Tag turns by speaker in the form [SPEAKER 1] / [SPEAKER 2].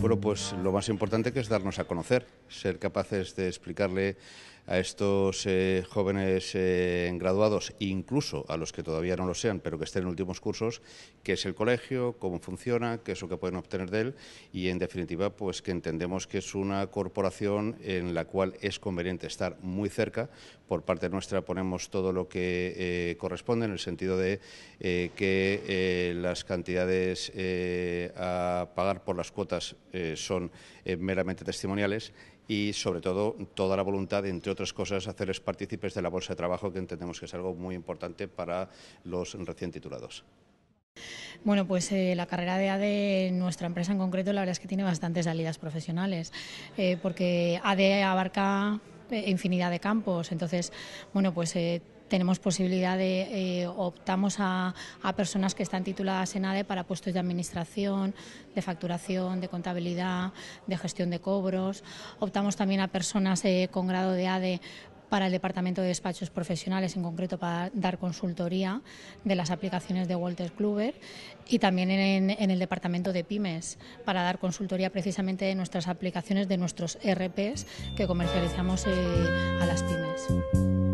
[SPEAKER 1] Bueno, pues lo más importante que es darnos a conocer, ser capaces de explicarle a estos eh, jóvenes eh, graduados, incluso a los que todavía no lo sean, pero que estén en últimos cursos, qué es el colegio, cómo funciona, qué es lo que pueden obtener de él y, en definitiva, pues que entendemos que es una corporación en la cual es conveniente estar muy cerca. Por parte nuestra ponemos todo lo que eh, corresponde en el sentido de que las cantidades a pagar por las cuotas son meramente testimoniales y sobre todo toda la voluntad entre otras cosas, hacerles partícipes de la bolsa de trabajo, que entendemos que es algo muy importante para los recién titulados.
[SPEAKER 2] Bueno, pues eh, la carrera de ADE, nuestra empresa en concreto, la verdad es que tiene bastantes salidas profesionales, eh, porque ADE abarca eh, infinidad de campos. Entonces, bueno, pues eh, tenemos posibilidad de, eh, optamos a, personas que están tituladas en ADE para puestos de administración, de facturación, de contabilidad, de gestión de cobros. Optamos también a personas con grado de ADE para el Departamento de Despachos Profesionales, en concreto para dar consultoría de las aplicaciones de Walter Kluber y también en, el Departamento de Pymes para dar consultoría precisamente de nuestras aplicaciones, de nuestros RPs que comercializamos eh, a las pymes.